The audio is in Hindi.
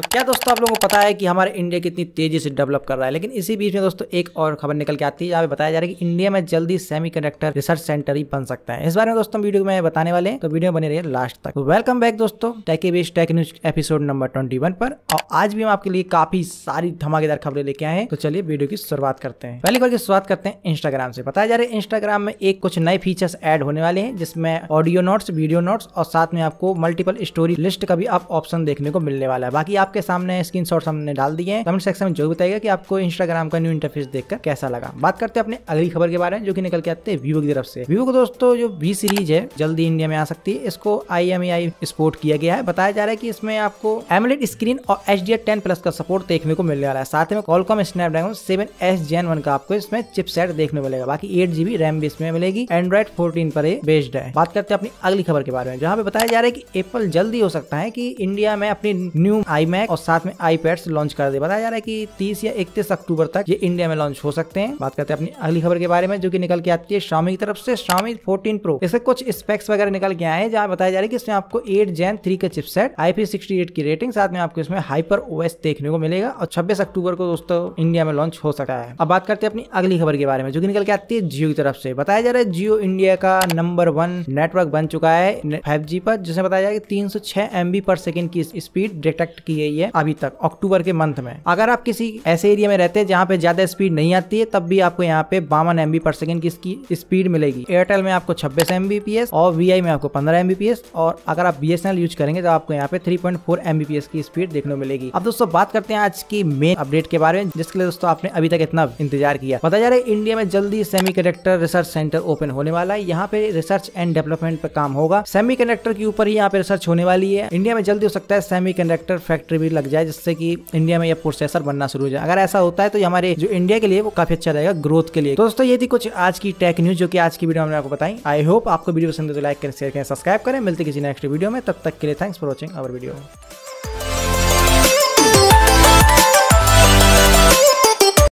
तो क्या दोस्तों आप लोगों को पता है कि हमारे इंडिया कितनी तेज़ी से डेवलप कर रहा है लेकिन इसी बीच में दोस्तों एक और खबर निकल के आती है जहाँ पे बताया जा रहा है कि इंडिया में जल्दी सेमी कंडक्टर रिसर्च सेंटर ही बन सकता है इस बारे में दोस्तों वीडियो में बताने वाले तो वीडियो बने रही लास्ट तक तो वेलकम बैक दोस्तों टेके best tech news episode number twenty पर और आज भी हम आपके लिए काफी सारी धमाकेदार खबरें लेके आए हैं तो चलिए वीडियो की शुरुआत करते हैं पहली बार की शुरुआत करते हैं इंस्टाग्राम से बताया जा रहा है इंस्टाग्राम में एक कुछ नए फीचर्स एड होने वाले हैं जिसमें ऑडियो नोट्स वीडियो नोट्स और साथ में आपको मल्टीपल स्टोरी लिस्ट का भी आप ऑप्शन देखने को मिलने वाला है बाकी आप आपके सामने स्क्रीन हमने डाल दिए हैं कमेंट सेक्शन में जो बताएगा कि आपको इंस्टाग्राम का न्यू इंटरफेस देखकर कैसा लगा बात करते हैं अपने अगली खबर के बारे में जो कि निकल के आते हैं वीवो की तरफ से वीवो को दोस्तों जो वी सीरीज है जल्दी इंडिया में आ सकती है इसको आई सपोर्ट e किया गया है बताया जा रहा है की इसमें आपको एमलेट स्क्रीन और एच डी प्लस का सपोर्ट देखने को मिलने वाला है साथ में Qualcomm Snapdragon seven S gen one का आपको इसमें चिपसेट देखने को मिलेगा बाकी एट जीबी रैम भी इसमें मिलेगी एंड्रॉइड फोर्टीन पर बेस्ड है बात करते हैं अपनी अगली खबर के बारे में जहाँ पे बताया जा रहा है की एप्पल जल्दी हो सकता है की इंडिया में अपनी न्यू आई मैक और साथ में आई लॉन्च कर दे बताया जा रहा है की तीस या इकतीस अक्टूबर तक ये इंडिया में लॉन्च हो सकते हैं बात करते हैं अपनी अगली खबर के बारे में जो की निकल के आती है शामी की तरफ से शामी फोर्टीन प्रो इसे कुछ स्पेक्स वगैरह निकल के आए हैं जहाँ बताया जा रहा है कि इसमें आपको एट जैन थ्री का चिपसेट आई की रेटिंग साथ में आपको इसमें हाइपर ओएस देखने को मिलेगा और छब्बीस अक्टूबर को दोस्तों इंडिया में लॉन्च हो सकता है अब बात करते हैं अपनी अगली खबर के बारे में जो कि निकल के आती है जियो की तरफ से बताया जा रहा है जियो इंडिया का नंबर वन नेटवर्क बन चुका है फाइव पर जिसमें बताया जा रहा है तीन सौ पर सेकेंड की स्पीड डिटेक्ट की आती है अभी तक अक्टूबर के मंथ में अगर आप किसी ऐसे एरिया में रहते हैं जहाँ पे ज्यादा स्पीड नहीं आती है तब भी आपको यहाँ पे बावन एमबी पर सेकेंड की इसकी स्पीड मिलेगी एयरटेल में आपको छब्बीस एमबीपीएस और वी में आपको पंद्रह एमबीपीएस और अगर आप बी यूज करेंगे तो आपको यहाँ पे थ्री पॉइंट की स्पीड देखने को मिलेगी अब दोस्तों बात करते हैं आज की मेन अपडेट के बारे में जिसके लिए दोस्तों आपने अभी तक इतना इंतजार किया बताया जा रहा है इंडिया में जल्दी सेमी रिसर्च सेंटर ओपन होने वाला है यहाँ पे रिसर्च एंड डेवलपमेंट पर काम होगा सेमी के ऊपर ही यहाँ पे रिसर्च होने वाली है इंडिया में जल्दी हो सकता है सेमी फैक्ट्री फैक्ट्री भी लग जाए जिससे कि इंडिया में यह प्रोसेसर बनना शुरू हो जाए अगर ऐसा होता है तो हमारे जो इंडिया के लिए वो काफी अच्छा रहेगा ग्रोथ के लिए दोस्तों ये थी कुछ आज की टेक न्यूज जो कि आज की वीडियो हमने आपको बताई आई होप आपको वीडियो पसंद है तो लाइक करें शेयर करें सब्सक्राइब करें मिलते किसी नेक्स्ट वीडियो में तब तक के लिए thanks for watching our video